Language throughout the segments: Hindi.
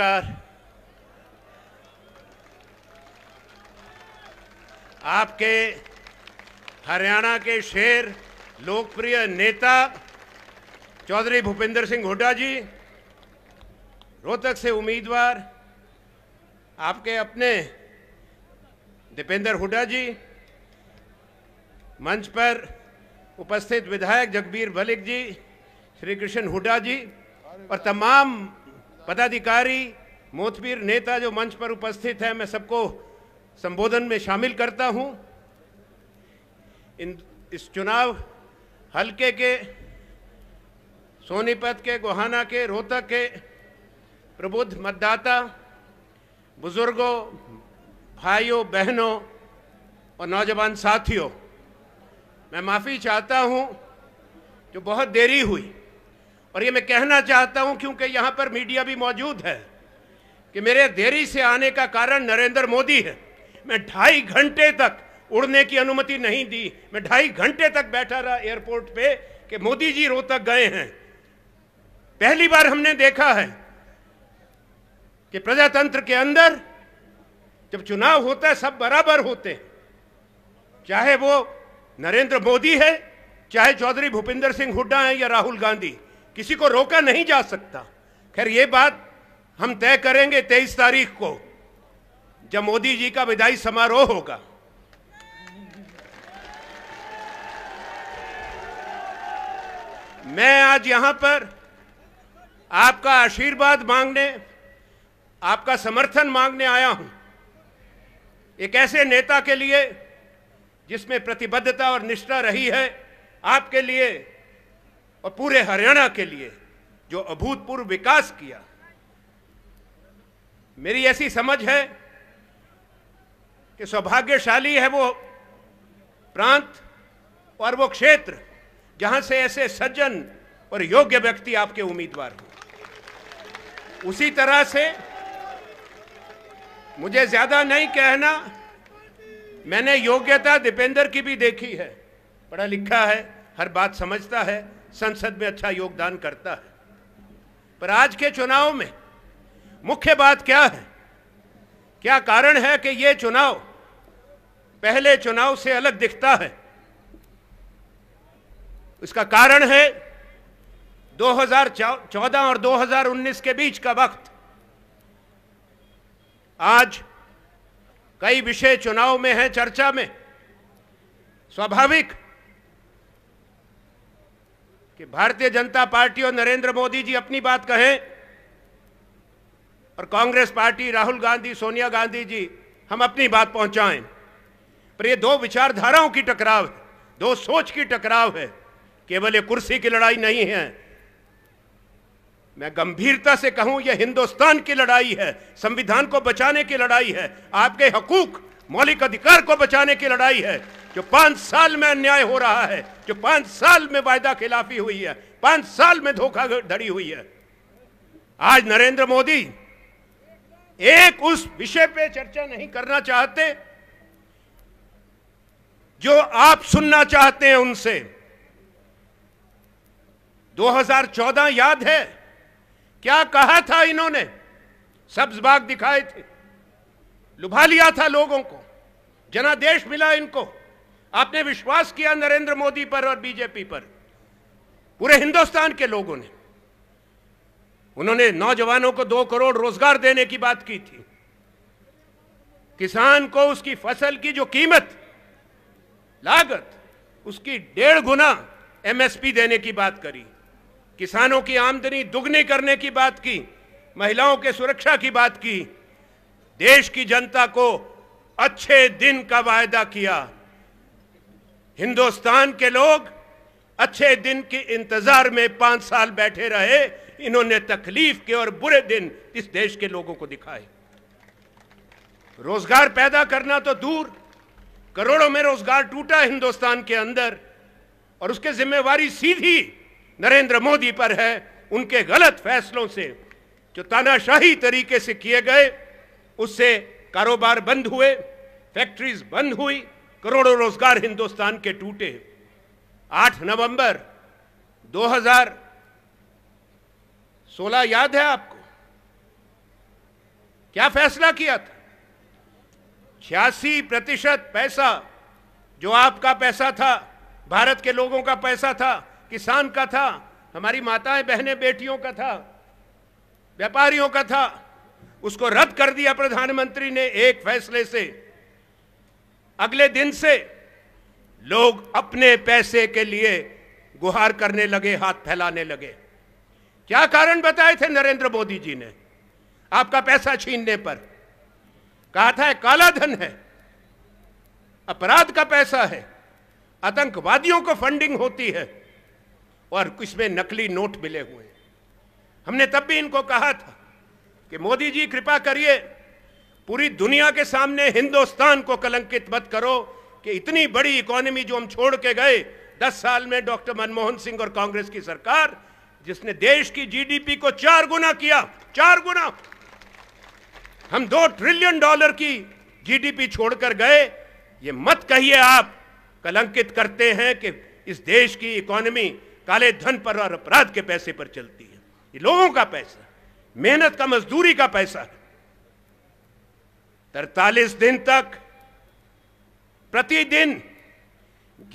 नमस्कार आपके हरियाणा के शेर लोकप्रिय नेता चौधरी भूपेंद्र सिंह हुड्डा जी रोहतक से उम्मीदवार आपके अपने दीपेंद्र हुड्डा जी मंच पर उपस्थित विधायक जगबीर भलिक जी श्री कृष्ण हुड्डा जी और तमाम पदाधिकारी मोतबीर नेता जो मंच पर उपस्थित है मैं सबको संबोधन में शामिल करता हूं इन इस चुनाव हलके के सोनीपत के गोहाना के रोहतक के प्रबुद्ध मतदाता बुजुर्गों भाइयों बहनों और नौजवान साथियों मैं माफ़ी चाहता हूं जो बहुत देरी हुई और ये मैं कहना चाहता हूं क्योंकि यहां पर मीडिया भी मौजूद है कि मेरे देरी से आने का कारण नरेंद्र मोदी है मैं ढाई घंटे तक उड़ने की अनुमति नहीं दी मैं ढाई घंटे तक बैठा रहा एयरपोर्ट पे कि मोदी जी रोहतक गए हैं पहली बार हमने देखा है कि प्रजातंत्र के अंदर जब चुनाव होता है सब बराबर होते हैं चाहे वो नरेंद्र मोदी है चाहे चौधरी भूपिंदर सिंह हुड्डा है या राहुल गांधी किसी को रोका नहीं जा सकता खैर ये बात हम तय करेंगे तेईस तारीख को जब मोदी जी का विदाई समारोह होगा मैं आज यहां पर आपका आशीर्वाद मांगने आपका समर्थन मांगने आया हूं एक ऐसे नेता के लिए जिसमें प्रतिबद्धता और निष्ठा रही है आपके लिए और पूरे हरियाणा के लिए जो अभूतपूर्व विकास किया मेरी ऐसी समझ है कि सौभाग्यशाली है वो प्रांत और वो क्षेत्र जहां से ऐसे सज्जन और योग्य व्यक्ति आपके उम्मीदवार हो उसी तरह से मुझे ज्यादा नहीं कहना मैंने योग्यता दीपेंद्र की भी देखी है पढ़ा लिखा है हर बात समझता है संसद में अच्छा योगदान करता है पर आज के चुनाव में मुख्य बात क्या है क्या कारण है कि ये चुनाव पहले चुनाव से अलग दिखता है इसका कारण है 2014 और 2019 के बीच का वक्त आज कई विषय चुनाव में हैं चर्चा में स्वाभाविक कि भारतीय जनता पार्टी और नरेंद्र मोदी जी अपनी बात कहें और कांग्रेस पार्टी राहुल गांधी सोनिया गांधी जी हम अपनी बात पहुंचाएं पर ये दो विचारधाराओं की टकराव है दो सोच की टकराव है केवल ये कुर्सी की लड़ाई नहीं है मैं गंभीरता से कहूं यह हिंदुस्तान की लड़ाई है संविधान को बचाने की लड़ाई है आपके हकूक मौलिक अधिकार को बचाने की लड़ाई है जो पांच साल में अन्याय हो रहा है जो पांच साल में वायदा खिलाफी हुई है पांच साल में धोखाधड़ी हुई है आज नरेंद्र मोदी एक उस विषय पे चर्चा नहीं करना चाहते जो आप सुनना चाहते हैं उनसे 2014 याद है क्या कहा था इन्होंने सब्ज बाग दिखाए थे लुभा लिया था लोगों को जनादेश मिला इनको आपने विश्वास किया नरेंद्र मोदी पर और बीजेपी पर पूरे हिंदुस्तान के लोगों ने उन्होंने नौजवानों को दो करोड़ रोजगार देने की बात की थी किसान को उसकी फसल की जो कीमत लागत उसकी डेढ़ गुना एमएसपी देने की बात करी किसानों की आमदनी दुगनी करने की बात की महिलाओं के सुरक्षा की बात की देश की जनता को अच्छे दिन का वायदा किया हिंदुस्तान के लोग अच्छे दिन के इंतजार में पांच साल बैठे रहे इन्होंने तकलीफ के और बुरे दिन इस देश के लोगों को दिखाए रोजगार पैदा करना तो दूर करोड़ों में रोजगार टूटा हिंदुस्तान के अंदर और उसके जिम्मेवारी सीधी नरेंद्र मोदी पर है उनके गलत फैसलों से जो तानाशाही तरीके से किए गए उससे कारोबार बंद हुए फैक्ट्रीज बंद हुई करोड़ों रोजगार हिंदुस्तान के टूटे 8 नवंबर 2016 याद है आपको क्या फैसला किया था छियासी प्रतिशत पैसा जो आपका पैसा था भारत के लोगों का पैसा था किसान का था हमारी माताएं बहनें बेटियों का था व्यापारियों का था उसको रद्द कर दिया प्रधानमंत्री ने एक फैसले से अगले दिन से लोग अपने पैसे के लिए गुहार करने लगे हाथ फैलाने लगे क्या कारण बताए थे नरेंद्र मोदी जी ने आपका पैसा छीनने पर कहा था काला धन है अपराध का पैसा है आतंकवादियों को फंडिंग होती है और इसमें नकली नोट मिले हुए हमने तब भी इनको कहा था कि मोदी जी कृपा करिए पूरी दुनिया के सामने हिंदुस्तान को कलंकित मत करो कि इतनी बड़ी इकोनॉमी जो हम छोड़ के गए दस साल में डॉक्टर मनमोहन सिंह और कांग्रेस की सरकार जिसने देश की जीडीपी को चार गुना किया चार गुना हम दो ट्रिलियन डॉलर की जीडीपी छोड़कर गए ये मत कहिए आप कलंकित करते हैं कि इस देश की इकोनॉमी काले धन पर और अपराध के पैसे पर चलती है ये लोगों का पैसा मेहनत का मजदूरी का पैसा है तरतालीस दिन तक प्रतिदिन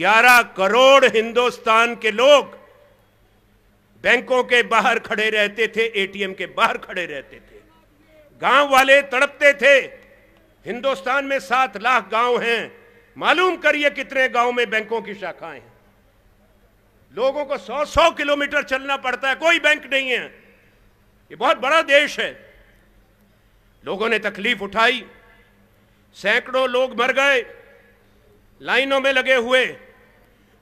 11 करोड़ हिंदुस्तान के लोग बैंकों के बाहर खड़े रहते थे एटीएम के बाहर खड़े रहते थे गांव वाले तड़पते थे हिंदुस्तान में सात लाख गांव हैं मालूम करिए कितने गांव में बैंकों की शाखाएं हैं लोगों को सौ सौ किलोमीटर चलना पड़ता है कोई बैंक नहीं है ये बहुत बड़ा देश है लोगों ने तकलीफ उठाई सैकड़ों लोग मर गए लाइनों में लगे हुए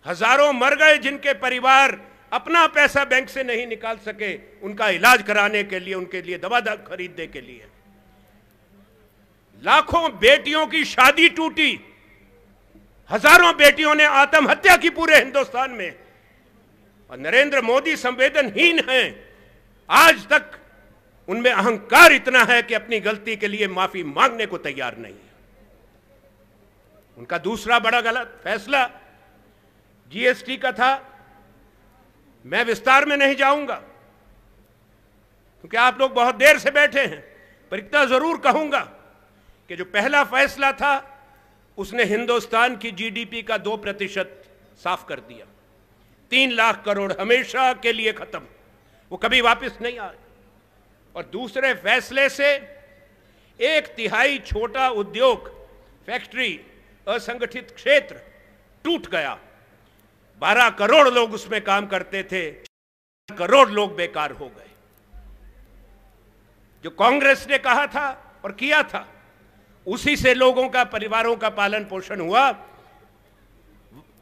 हजारों मर गए जिनके परिवार अपना पैसा बैंक से नहीं निकाल सके उनका इलाज कराने के लिए उनके लिए दवा खरीदने के लिए लाखों बेटियों की शादी टूटी हजारों बेटियों ने आत्महत्या की पूरे हिंदुस्तान में और नरेंद्र मोदी संवेदनहीन हैं आज तक उनमें अहंकार इतना है कि अपनी गलती के लिए माफी मांगने को तैयार नहीं है उनका दूसरा बड़ा गलत फैसला जीएसटी का था मैं विस्तार में नहीं जाऊंगा क्योंकि आप लोग बहुत देर से बैठे हैं पर इतना जरूर कहूंगा कि जो पहला फैसला था उसने हिंदुस्तान की जीडीपी का दो प्रतिशत साफ कर दिया तीन लाख करोड़ हमेशा के लिए खत्म वो कभी वापस नहीं आए और दूसरे फैसले से एक तिहाई छोटा उद्योग फैक्ट्री असंगठित क्षेत्र टूट गया बारह करोड़ लोग उसमें काम करते थे करोड़ लोग बेकार हो गए जो कांग्रेस ने कहा था और किया था उसी से लोगों का परिवारों का पालन पोषण हुआ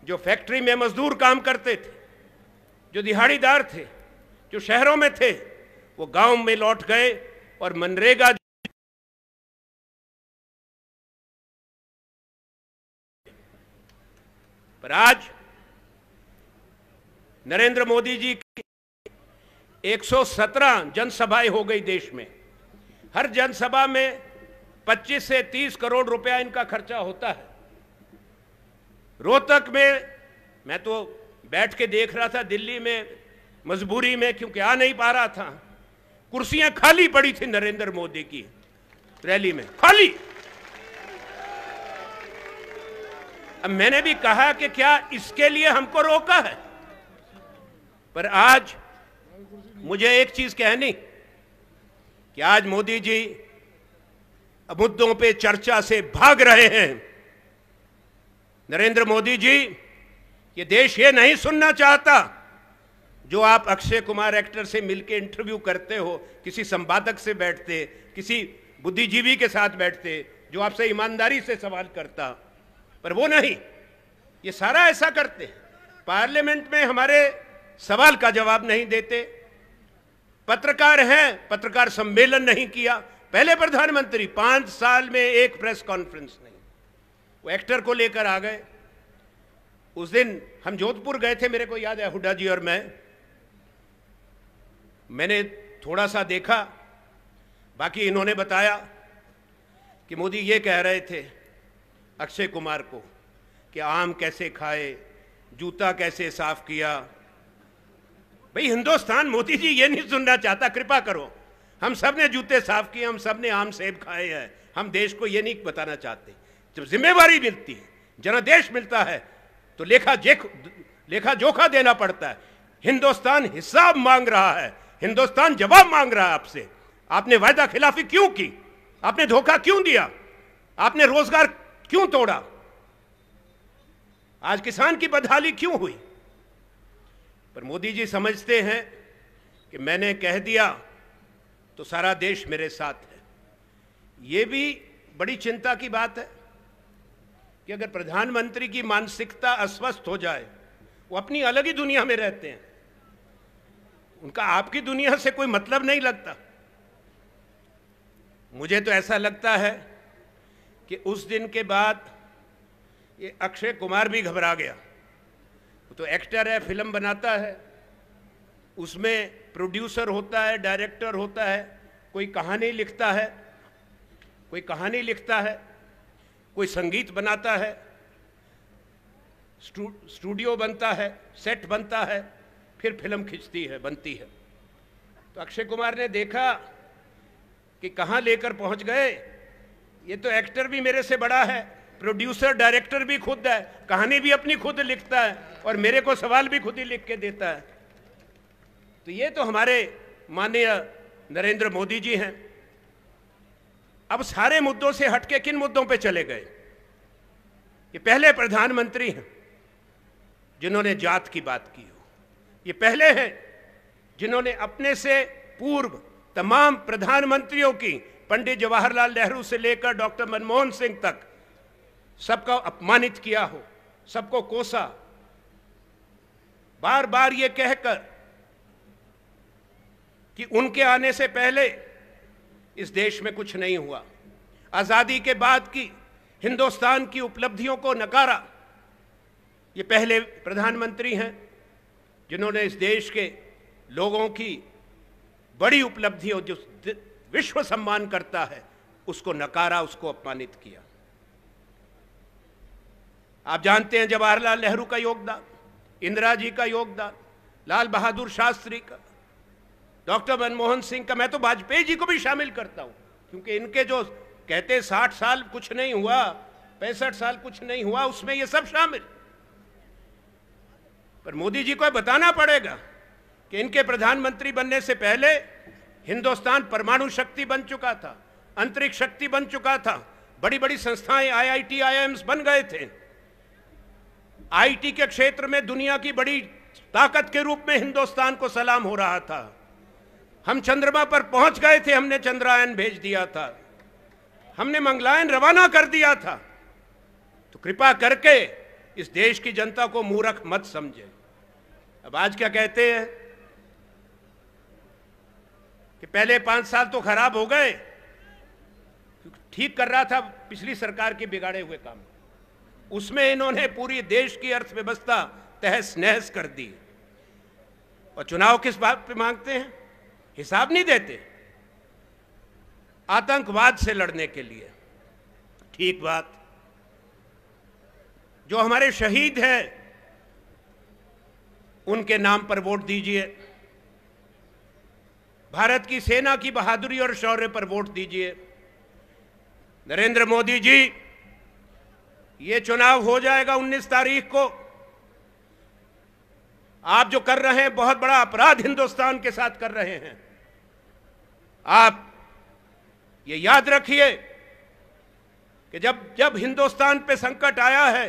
जो फैक्ट्री में मजदूर काम करते थे जो दिहाड़ीदार थे जो शहरों में थे वो गांव में लौट गए और मनरेगा पर आज नरेंद्र मोदी जी की 117 जनसभाएं हो गई देश में हर जनसभा में 25 से 30 करोड़ रुपया इनका खर्चा होता है रोहतक में मैं तो बैठ के देख रहा था दिल्ली में मजबूरी में क्योंकि आ नहीं पा रहा था कुर्सियां खाली पड़ी थी नरेंद्र मोदी की रैली में खाली अब मैंने भी कहा कि क्या इसके लिए हमको रोका है पर आज मुझे एक चीज कहनी कि आज मोदी जी मुद्दों पे चर्चा से भाग रहे हैं नरेंद्र मोदी जी ये देश ये नहीं सुनना चाहता जो आप अक्षय कुमार एक्टर से मिलके इंटरव्यू करते हो किसी संपादक से बैठते किसी बुद्धिजीवी के साथ बैठते जो आपसे ईमानदारी से सवाल करता पर वो नहीं ये सारा ऐसा करते हैं पार्लियामेंट में हमारे सवाल का जवाब नहीं देते पत्रकार हैं पत्रकार सम्मेलन नहीं किया पहले प्रधानमंत्री पांच साल में एक प्रेस कॉन्फ्रेंस नहीं वो एक्टर को लेकर आ गए उस दिन हम जोधपुर गए थे मेरे को याद है हुडा जी और मैं मैंने थोड़ा सा देखा बाकी इन्होंने बताया कि मोदी ये कह रहे थे अक्षय कुमार को कि आम कैसे खाए जूता कैसे साफ किया भाई हिंदुस्तान मोदी जी ये नहीं सुनना चाहता कृपा करो हम सब ने जूते साफ किए हम सब ने आम सेब खाए हैं हम देश को ये नहीं बताना चाहते जब जिम्मेवारी मिलती है जनादेश मिलता है तो लेखा जेख लेखा जोखा देना पड़ता है हिंदुस्तान हिसाब मांग रहा है हिंदुस्तान जवाब मांग रहा है आपसे आपने वायदा खिलाफी क्यों की आपने धोखा क्यों दिया आपने रोजगार क्यों तोड़ा आज किसान की बदहाली क्यों हुई पर मोदी जी समझते हैं कि मैंने कह दिया तो सारा देश मेरे साथ है ये भी बड़ी चिंता की बात है कि अगर प्रधानमंत्री की मानसिकता अस्वस्थ हो जाए वो अपनी अलग ही दुनिया में रहते हैं उनका आपकी दुनिया से कोई मतलब नहीं लगता मुझे तो ऐसा लगता है कि उस दिन के बाद ये अक्षय कुमार भी घबरा गया वो तो एक्टर है फिल्म बनाता है उसमें प्रोड्यूसर होता है डायरेक्टर होता है कोई कहानी लिखता है कोई कहानी लिखता है कोई संगीत बनाता है स्टूडियो बनता है सेट बनता है फिर फिल्म खिंचती है बनती है तो अक्षय कुमार ने देखा कि कहाँ लेकर पहुंच गए ये तो एक्टर भी मेरे से बड़ा है प्रोड्यूसर डायरेक्टर भी खुद है कहानी भी अपनी खुद लिखता है और मेरे को सवाल भी खुद ही लिख के देता है तो ये तो हमारे माननीय नरेंद्र मोदी जी हैं अब सारे मुद्दों से हटके किन मुद्दों पे चले गए ये पहले प्रधानमंत्री हैं जिन्होंने जात की बात की हो ये पहले हैं जिन्होंने अपने से पूर्व तमाम प्रधानमंत्रियों की पंडित जवाहरलाल नेहरू से लेकर डॉक्टर मनमोहन सिंह तक सबका अपमानित किया हो सबको कोसा बार बार ये कहकर कि उनके आने से पहले इस देश में कुछ नहीं हुआ आज़ादी के बाद की हिंदुस्तान की उपलब्धियों को नकारा ये पहले प्रधानमंत्री हैं जिन्होंने इस देश के लोगों की बड़ी उपलब्धियों जो विश्व सम्मान करता है उसको नकारा उसको अपमानित किया आप जानते हैं जवाहरलाल नेहरू का योगदान इंदिरा जी का योगदान लाल बहादुर शास्त्री का डॉक्टर मनमोहन सिंह का मैं तो वाजपेयी जी को भी शामिल करता हूं क्योंकि इनके जो कहते साठ साल कुछ नहीं हुआ पैंसठ साल कुछ नहीं हुआ उसमें ये सब शामिल पर मोदी जी को बताना पड़ेगा कि इनके प्रधानमंत्री बनने से पहले हिंदुस्तान परमाणु शक्ति बन चुका था अंतरिक्ष शक्ति बन चुका था बड़ी बड़ी संस्थाएं आईआईटी, आईआईएम्स बन गए थे आईटी के क्षेत्र में दुनिया की बड़ी ताकत के रूप में हिंदुस्तान को सलाम हो रहा था हम चंद्रमा पर पहुंच गए थे हमने चंद्रायन भेज दिया था हमने मंगलायन रवाना कर दिया था तो कृपा करके इस देश की जनता को मूर्ख मत समझे अब आज क्या कहते हैं कि पहले पांच साल तो खराब हो गए ठीक कर रहा था पिछली सरकार के बिगाड़े हुए काम उसमें इन्होंने पूरी देश की अर्थव्यवस्था तहस नहस कर दी और चुनाव किस बात पे मांगते हैं हिसाब नहीं देते आतंकवाद से लड़ने के लिए ठीक बात जो हमारे शहीद हैं उनके नाम पर वोट दीजिए भारत की सेना की बहादुरी और शौर्य पर वोट दीजिए नरेंद्र मोदी जी ये चुनाव हो जाएगा 19 तारीख को आप जो कर रहे हैं बहुत बड़ा अपराध हिंदुस्तान के साथ कर रहे हैं आप ये याद रखिए कि जब जब हिंदुस्तान पे संकट आया है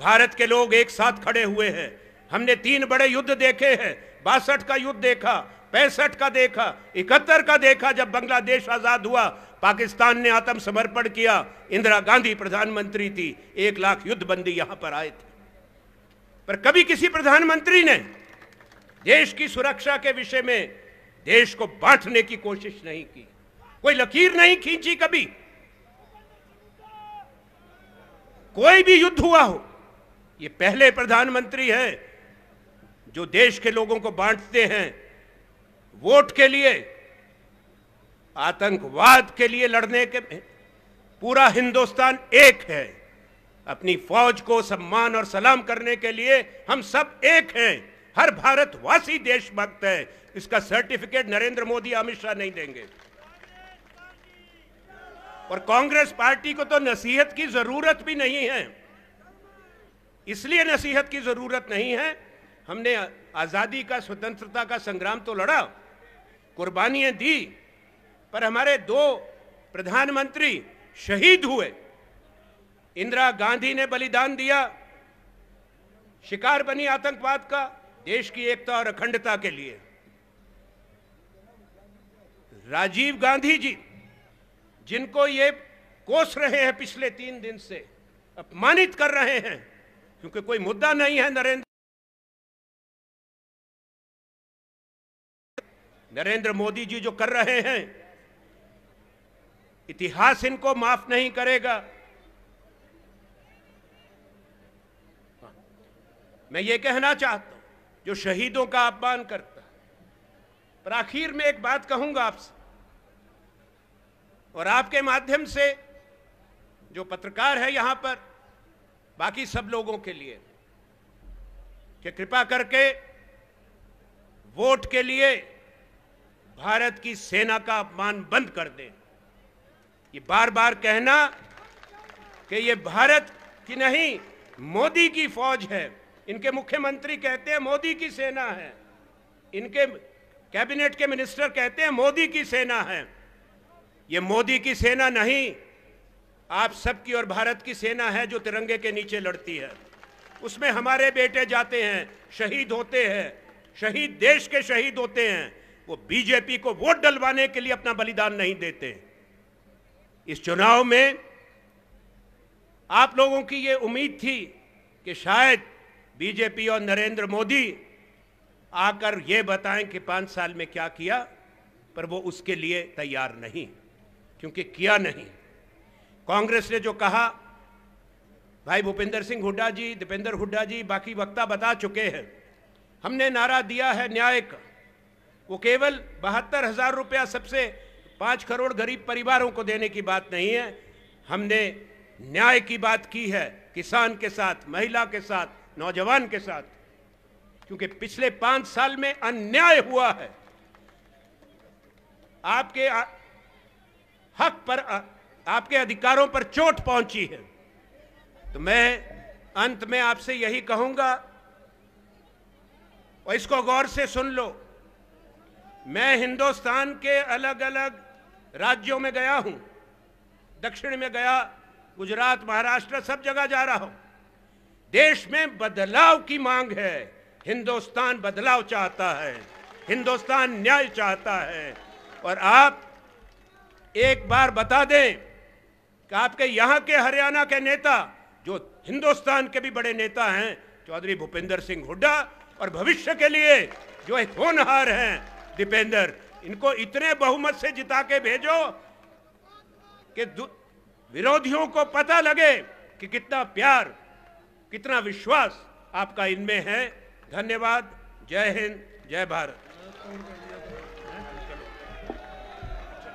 भारत के लोग एक साथ खड़े हुए हैं हमने तीन बड़े युद्ध देखे हैं बासठ का युद्ध देखा पैंसठ का देखा इकहत्तर का देखा जब बांग्लादेश आजाद हुआ पाकिस्तान ने आत्मसमर्पण किया इंदिरा गांधी प्रधानमंत्री थी एक लाख युद्धबंदी यहां पर आए थे पर कभी किसी प्रधानमंत्री ने देश की सुरक्षा के विषय में देश को बांटने की कोशिश नहीं की कोई लकीर नहीं खींची कभी कोई भी युद्ध हुआ हो ये पहले प्रधानमंत्री हैं जो देश के लोगों को बांटते हैं वोट के लिए आतंकवाद के लिए लड़ने के पूरा हिंदुस्तान एक है अपनी फौज को सम्मान और सलाम करने के लिए हम सब एक हैं हर भारतवासी देशभक्त है इसका सर्टिफिकेट नरेंद्र मोदी अमित शाह नहीं देंगे और कांग्रेस पार्टी को तो नसीहत की जरूरत भी नहीं है इसलिए नसीहत की ज़रूरत नहीं है हमने आज़ादी का स्वतंत्रता का संग्राम तो लड़ा कुर्बानियां दी पर हमारे दो प्रधानमंत्री शहीद हुए इंदिरा गांधी ने बलिदान दिया शिकार बनी आतंकवाद का देश की एकता और अखंडता के लिए राजीव गांधी जी जिनको ये कोस रहे हैं पिछले तीन दिन से अपमानित कर रहे हैं क्योंकि कोई मुद्दा नहीं है नरेंद्र नरेंद्र मोदी जी जो कर रहे हैं इतिहास इनको माफ नहीं करेगा हाँ। मैं ये कहना चाहता हूं जो शहीदों का अपमान करता पर आखिर में एक बात कहूंगा आपसे और आपके माध्यम से जो पत्रकार है यहां पर बाकी सब लोगों के लिए कि कृपा करके वोट के लिए भारत की सेना का अपमान बंद कर दें ये बार बार कहना कि ये भारत की नहीं मोदी की फौज है इनके मुख्यमंत्री कहते हैं मोदी की सेना है इनके कैबिनेट के मिनिस्टर कहते हैं मोदी की सेना है ये मोदी की सेना नहीं आप सबकी और भारत की सेना है जो तिरंगे के नीचे लड़ती है उसमें हमारे बेटे जाते हैं शहीद होते हैं शहीद देश के शहीद होते हैं वो बीजेपी को वोट डलवाने के लिए अपना बलिदान नहीं देते इस चुनाव में आप लोगों की ये उम्मीद थी कि शायद बीजेपी और नरेंद्र मोदी आकर ये बताएं कि पांच साल में क्या किया पर वो उसके लिए तैयार नहीं क्योंकि किया नहीं कांग्रेस ने जो कहा भाई भूपेंद्र सिंह हुड्डा जी दीपेंद्र हुड्डा जी बाकी वक्ता बता चुके हैं हमने नारा दिया है न्याय का वो केवल बहत्तर हज़ार रुपया सबसे पांच करोड़ गरीब परिवारों को देने की बात नहीं है हमने न्याय की बात की है किसान के साथ महिला के साथ नौजवान के साथ क्योंकि पिछले पांच साल में अन्याय हुआ है आपके हक पर आपके अधिकारों पर चोट पहुंची है तो मैं अंत में आपसे यही कहूंगा और इसको गौर से सुन लो मैं हिंदुस्तान के अलग अलग राज्यों में गया हूं दक्षिण में गया गुजरात महाराष्ट्र सब जगह जा रहा हूं देश में बदलाव की मांग है हिंदुस्तान बदलाव चाहता है हिंदुस्तान न्याय चाहता है और आप एक बार बता दें कि आपके यहाँ के हरियाणा के नेता जो हिंदुस्तान के भी बड़े नेता हैं चौधरी भूपेंद्र सिंह हुड्डा और भविष्य के लिए जो होनहार हैं दीपेंद्र इनको इतने बहुमत से जिता के भेजो कि विरोधियों को पता लगे कि कितना प्यार कितना विश्वास आपका इनमें है धन्यवाद जय हिंद जय भारत